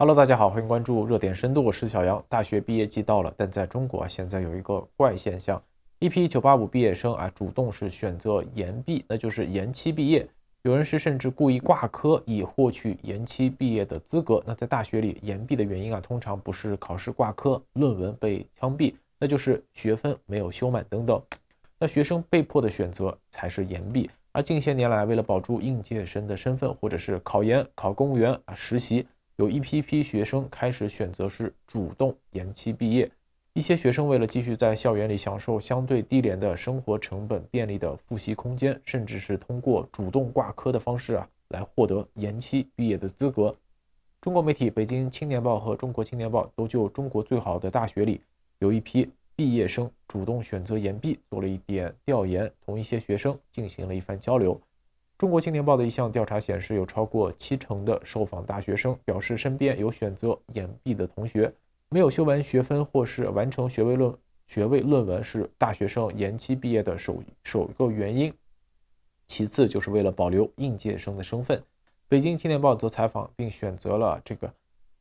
Hello，大家好，欢迎关注热点深度，我是小杨。大学毕业季到了，但在中国啊，现在有一个怪现象：一批985毕业生啊，主动是选择延毕，那就是延期毕业。有人是甚至故意挂科，以获取延期毕业的资格。那在大学里延毕的原因啊，通常不是考试挂科、论文被枪毙，那就是学分没有修满等等。那学生被迫的选择才是延毕。而近些年来，为了保住应届生的身份，或者是考研、考公务员啊、实习。有一批批学生开始选择是主动延期毕业，一些学生为了继续在校园里享受相对低廉的生活成本、便利的复习空间，甚至是通过主动挂科的方式啊，来获得延期毕业的资格。中国媒体《北京青年报》和《中国青年报》都就中国最好的大学里有一批毕业生主动选择延毕做了一点调研，同一些学生进行了一番交流。中国青年报的一项调查显示，有超过七成的受访大学生表示，身边有选择延毕的同学。没有修完学分或是完成学位论学位论文是大学生延期毕业的首首个原因，其次就是为了保留应届生的身份。北京青年报则采访并选择了这个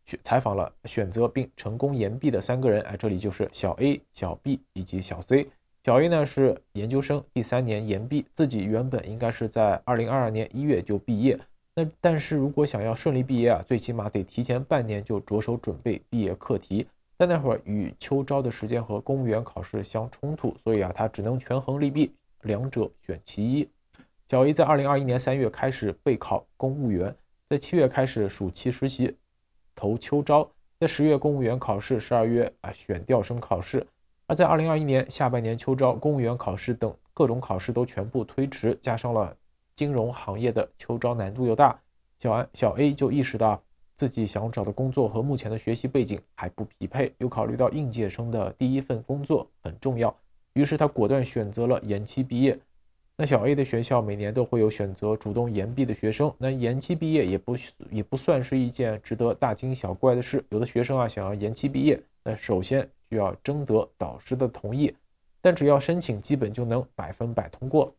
选采访了选择并成功延毕的三个人，哎，这里就是小 A、小 B 以及小 C。小 A 呢是研究生第三年研毕，自己原本应该是在二零二二年一月就毕业。那但是如果想要顺利毕业啊，最起码得提前半年就着手准备毕业课题。但那会儿与秋招的时间和公务员考试相冲突，所以啊，他只能权衡利弊，两者选其一。小 A 在二零二一年三月开始备考公务员，在七月开始暑期实习，投秋招，在十月公务员考试，十二月啊选调生考试。而在二零二一年下半年秋招、公务员考试等各种考试都全部推迟，加上了金融行业的秋招难度又大，小安小 A 就意识到自己想找的工作和目前的学习背景还不匹配，又考虑到应届生的第一份工作很重要，于是他果断选择了延期毕业。那小 A 的学校每年都会有选择主动延毕的学生，那延期毕业也不也不算是一件值得大惊小怪的事。有的学生啊想要延期毕业，那首先。需要征得导师的同意，但只要申请，基本就能百分百通过。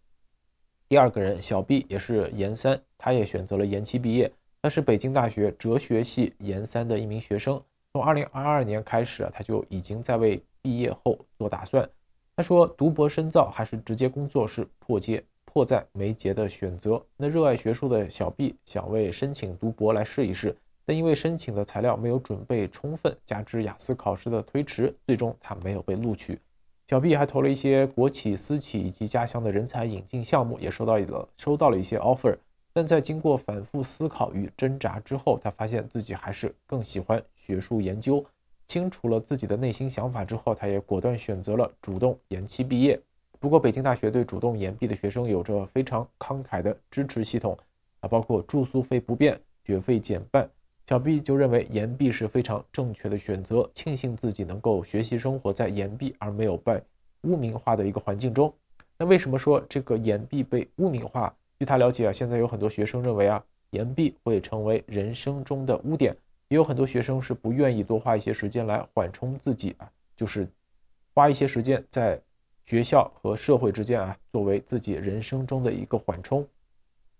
第二个人小 B 也是研三，他也选择了延期毕业。他是北京大学哲学系研三的一名学生，从2022年开始啊，他就已经在为毕业后做打算。他说，读博深造还是直接工作是迫街迫在眉睫的选择。那热爱学术的小 B 想为申请读博来试一试。但因为申请的材料没有准备充分，加之雅思考试的推迟，最终他没有被录取。小毕还投了一些国企、私企以及家乡的人才引进项目，也收到了收到了一些 offer。但在经过反复思考与挣扎之后，他发现自己还是更喜欢学术研究。清楚了自己的内心想法之后，他也果断选择了主动延期毕业。不过，北京大学对主动延毕的学生有着非常慷慨的支持系统，啊，包括住宿费不变，学费减半。小 B 就认为岩壁是非常正确的选择，庆幸自己能够学习生活在岩壁而没有被污名化的一个环境中。那为什么说这个岩壁被污名化？据他了解啊，现在有很多学生认为啊，岩壁会成为人生中的污点，也有很多学生是不愿意多花一些时间来缓冲自己啊，就是花一些时间在学校和社会之间啊，作为自己人生中的一个缓冲。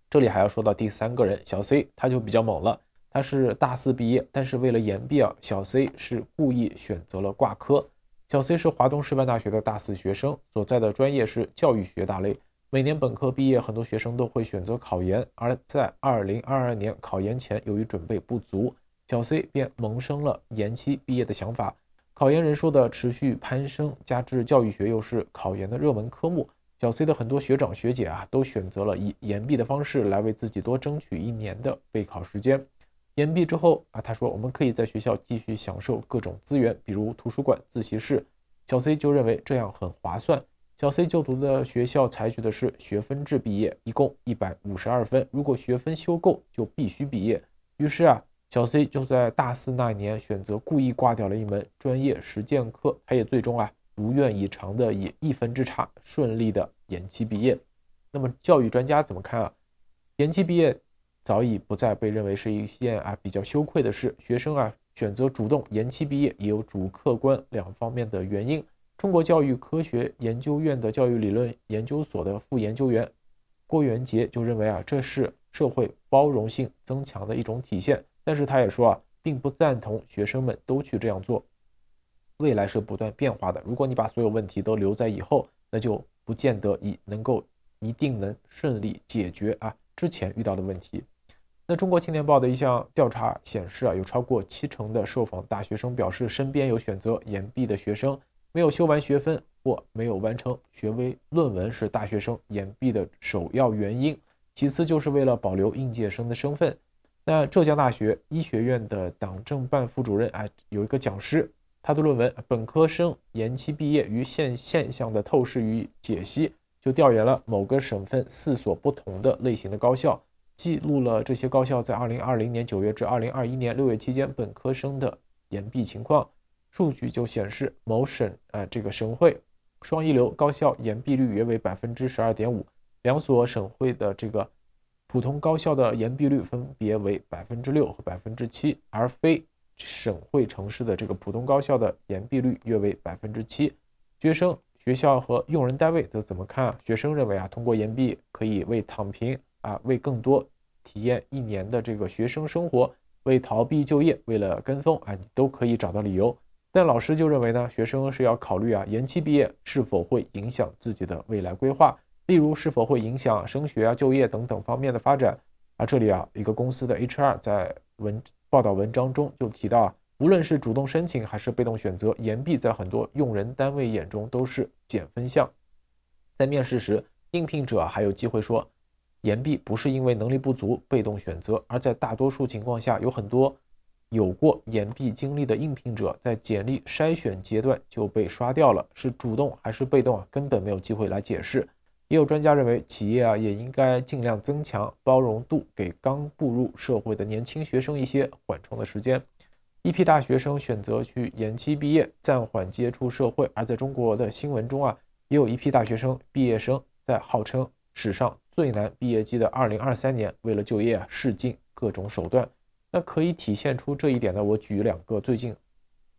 这里还要说到第三个人小 C，他就比较猛了。他是大四毕业，但是为了延毕啊，小 C 是故意选择了挂科。小 C 是华东师范大学的大四学生，所在的专业是教育学大类。每年本科毕业，很多学生都会选择考研，而在二零二二年考研前，由于准备不足，小 C 便萌生了延期毕业的想法。考研人数的持续攀升，加之教育学又是考研的热门科目，小 C 的很多学长学姐啊，都选择了以延毕的方式来为自己多争取一年的备考时间。延毕之后啊，他说我们可以在学校继续享受各种资源，比如图书馆、自习室。小 C 就认为这样很划算。小 C 就读的学校采取的是学分制毕业，一共一百五十二分，如果学分修够就必须毕业。于是啊，小 C 就在大四那一年选择故意挂掉了一门专业实践课，他也最终啊如愿以偿的以一分之差顺利的延期毕业。那么教育专家怎么看啊？延期毕业？早已不再被认为是一件啊比较羞愧的事。学生啊选择主动延期毕业，也有主客观两方面的原因。中国教育科学研究院的教育理论研究所的副研究员郭元杰就认为啊，这是社会包容性增强的一种体现。但是他也说啊，并不赞同学生们都去这样做。未来是不断变化的，如果你把所有问题都留在以后，那就不见得以能够一定能顺利解决啊之前遇到的问题。那中国青年报的一项调查显示啊，有超过七成的受访大学生表示，身边有选择延毕的学生，没有修完学分或没有完成学位论文是大学生延毕的首要原因，其次就是为了保留应届生的身份。那浙江大学医学院的党政办副主任啊，有一个讲师，他的论文《本科生延期毕业与现现象的透视与解析》就调研了某个省份四所不同的类型的高校。记录了这些高校在二零二零年九月至二零二一年六月期间本科生的研毕情况，数据就显示，某省啊这个省会双一流高校研毕率约为百分之十二点五，两所省会的这个普通高校的研毕率分别为百分之六和百分之七，而非省会城市的这个普通高校的研毕率约为百分之七。学生、学校和用人单位则怎么看？学生认为啊，通过研毕可以为躺平。啊，为更多体验一年的这个学生生活，为逃避就业，为了跟风啊，你都可以找到理由。但老师就认为呢，学生是要考虑啊，延期毕业是否会影响自己的未来规划，例如是否会影响升学啊、就业等等方面的发展。啊，这里啊，一个公司的 HR 在文报道文章中就提到啊，无论是主动申请还是被动选择延毕在很多用人单位眼中都是减分项。在面试时，应聘者还有机会说。延毕不是因为能力不足被动选择，而在大多数情况下，有很多有过延毕经历的应聘者在简历筛选阶段就被刷掉了，是主动还是被动啊？根本没有机会来解释。也有专家认为，企业啊也应该尽量增强包容度，给刚步入社会的年轻学生一些缓冲的时间。一批大学生选择去延期毕业，暂缓接触社会，而在中国的新闻中啊，也有一批大学生毕业生在号称史上。最难毕业季的二零二三年，为了就业啊，试镜各种手段。那可以体现出这一点呢，我举两个最近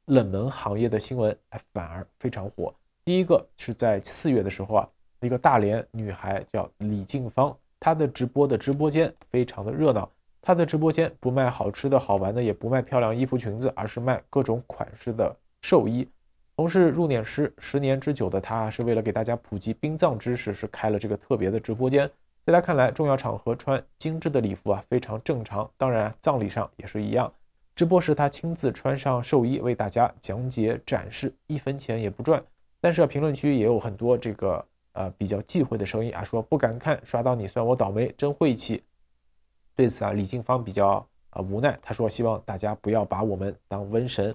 冷门行业的新闻，哎，反而非常火。第一个是在四月的时候啊，一个大连女孩叫李静芳，她的直播的直播间非常的热闹。她的直播间不卖好吃的好玩的，也不卖漂亮衣服裙子，而是卖各种款式的寿衣。从事入殓师十年之久的她，是为了给大家普及殡葬知识，是开了这个特别的直播间。在他看来，重要场合穿精致的礼服啊，非常正常。当然，葬礼上也是一样。直播时，他亲自穿上寿衣，为大家讲解展示，一分钱也不赚。但是，评论区也有很多这个呃比较忌讳的声音啊，说不敢看，刷到你算我倒霉，真晦气。对此啊，李静芳比较啊无奈，他说希望大家不要把我们当瘟神。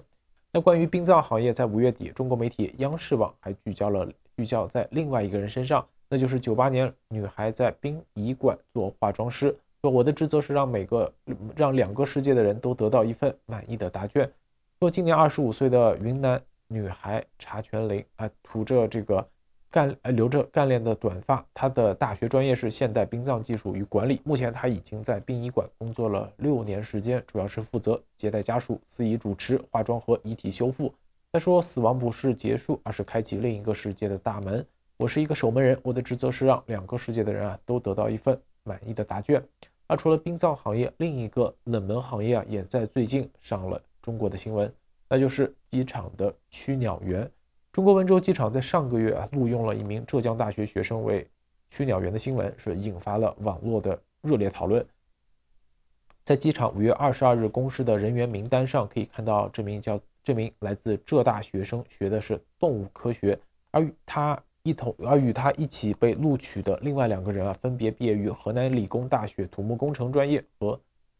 那关于殡葬行业，在五月底，中国媒体央视网还聚焦了，聚焦在另外一个人身上。那就是九八年，女孩在殡仪馆做化妆师，说我的职责是让每个让两个世界的人都得到一份满意的答卷。说今年二十五岁的云南女孩查全玲啊，涂着这个干留着干练的短发，她的大学专业是现代殡葬技术与管理。目前她已经在殡仪馆工作了六年时间，主要是负责接待家属、司仪主持、化妆和遗体修复。她说，死亡不是结束，而是开启另一个世界的大门。我是一个守门人，我的职责是让两个世界的人啊都得到一份满意的答卷。那除了殡葬行业，另一个冷门行业啊也在最近上了中国的新闻，那就是机场的驱鸟员。中国温州机场在上个月啊录用了一名浙江大学学生为驱鸟员的新闻是引发了网络的热烈讨论。在机场五月二十二日公示的人员名单上可以看到，这名叫这名来自浙大学生学的是动物科学，而他。一同，而与他一起被录取的另外两个人啊，分别毕业于河南理工大学土木工程专业和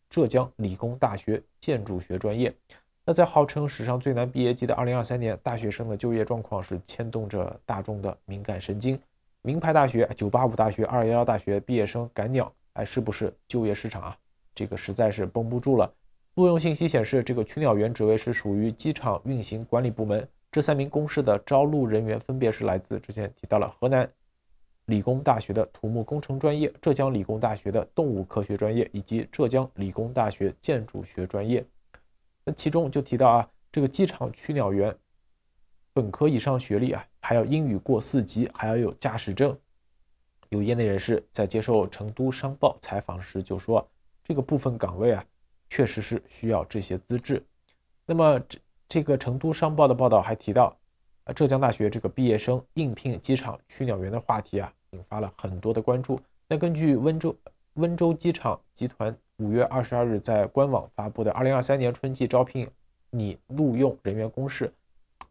浙江理工大学建筑学专业。那在号称史上最难毕业季的2023年，大学生的就业状况是牵动着大众的敏感神经。名牌大学、985大学、211大学毕业生赶鸟，哎，是不是就业市场啊？这个实在是绷不住了。录用信息显示，这个驱鸟员职位是属于机场运行管理部门。这三名公示的招录人员分别是来自之前提到了河南理工大学的土木工程专业、浙江理工大学的动物科学专业以及浙江理工大学建筑学专业。那其中就提到啊，这个机场驱鸟员本科以上学历啊，还要英语过四级，还要有驾驶证。有业内人士在接受《成都商报》采访时就说，这个部分岗位啊，确实是需要这些资质。那么这。这个《成都商报》的报道还提到，啊，浙江大学这个毕业生应聘机场驱鸟员的话题啊，引发了很多的关注。那根据温州温州机场集团五月二十二日在官网发布的二零二三年春季招聘拟录用人员公示，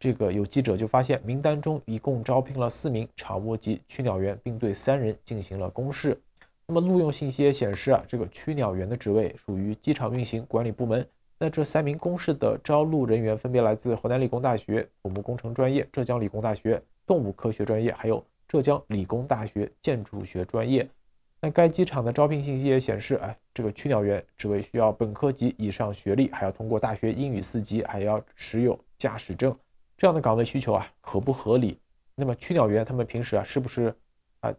这个有记者就发现，名单中一共招聘了四名场务及驱鸟员，并对三人进行了公示。那么，录用信息显示啊，这个驱鸟员的职位属于机场运行管理部门。那这三名公示的招录人员分别来自河南理工大学土木工程专业、浙江理工大学动物科学专业，还有浙江理工大学建筑学专业。那该机场的招聘信息也显示，哎，这个驱鸟员职位需要本科及以上学历，还要通过大学英语四级，还要持有驾驶证。这样的岗位需求啊，合不合理？那么驱鸟员他们平时啊，是不是啊，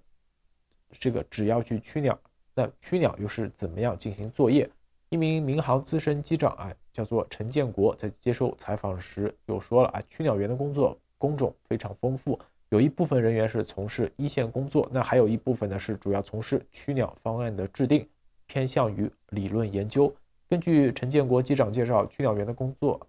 这个只要去驱鸟？那驱鸟又是怎么样进行作业？一名民航资深机长啊，叫做陈建国，在接受采访时就说了啊，驱鸟员的工作工种非常丰富，有一部分人员是从事一线工作，那还有一部分呢是主要从事驱鸟方案的制定，偏向于理论研究。根据陈建国机长介绍，驱鸟员的工作，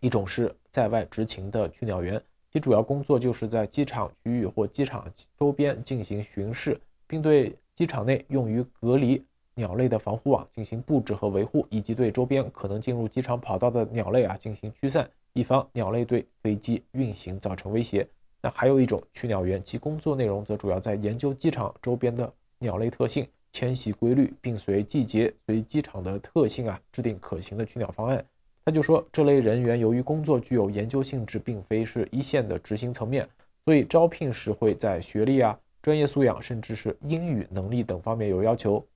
一种是在外执勤的驱鸟员，其主要工作就是在机场区域或机场周边进行巡视，并对机场内用于隔离。鸟类的防护网进行布置和维护，以及对周边可能进入机场跑道的鸟类啊进行驱散，以防鸟类对飞机运行造成威胁。那还有一种驱鸟员，其工作内容则主要在研究机场周边的鸟类特性、迁徙规律，并随季节、随机场的特性啊制定可行的驱鸟方案。他就说，这类人员由于工作具有研究性质，并非是一线的执行层面，所以招聘时会在学历啊、专业素养，甚至是英语能力等方面有要求。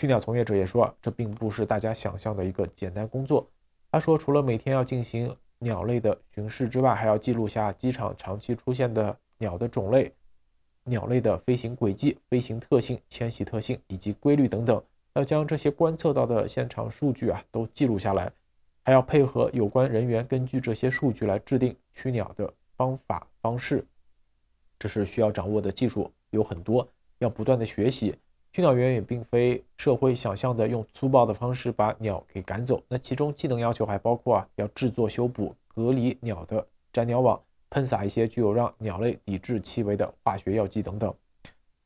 驱鸟从业者也说，这并不是大家想象的一个简单工作。他说，除了每天要进行鸟类的巡视之外，还要记录下机场长期出现的鸟的种类、鸟类的飞行轨迹、飞行特性、迁徙特性以及规律等等。要将这些观测到的现场数据啊都记录下来，还要配合有关人员根据这些数据来制定驱鸟的方法方式。这是需要掌握的技术有很多，要不断的学习。驱鸟员也并非社会想象的用粗暴的方式把鸟给赶走，那其中技能要求还包括啊，要制作修补隔离鸟的粘鸟网，喷洒一些具有让鸟类抵制气味的化学药剂等等。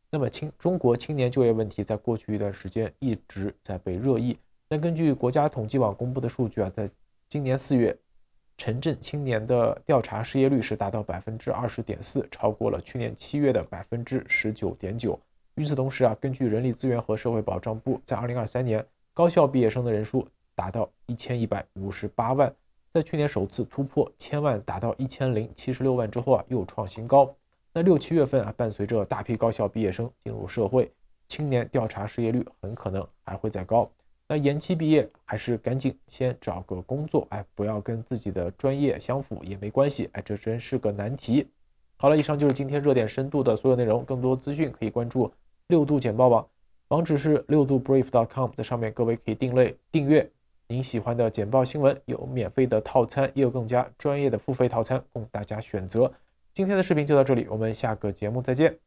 那么青中国青年就业问题在过去一段时间一直在被热议，但根据国家统计网公布的数据啊，在今年四月，城镇青年的调查失业率是达到百分之二十点四，超过了去年七月的百分之十九点九。与此同时啊，根据人力资源和社会保障部，在二零二三年高校毕业生的人数达到一千一百五十八万，在去年首次突破千万，达到一千零七十六万之后啊，又创新高。那六七月份啊，伴随着大批高校毕业生进入社会，青年调查失业率很可能还会再高。那延期毕业还是赶紧先找个工作，哎，不要跟自己的专业相符也没关系，哎，这真是个难题。好了，以上就是今天热点深度的所有内容，更多资讯可以关注。六度简报网，网址是六度 brief.com，在上面各位可以定类订阅您喜欢的简报新闻，有免费的套餐，也有更加专业的付费套餐供大家选择。今天的视频就到这里，我们下个节目再见。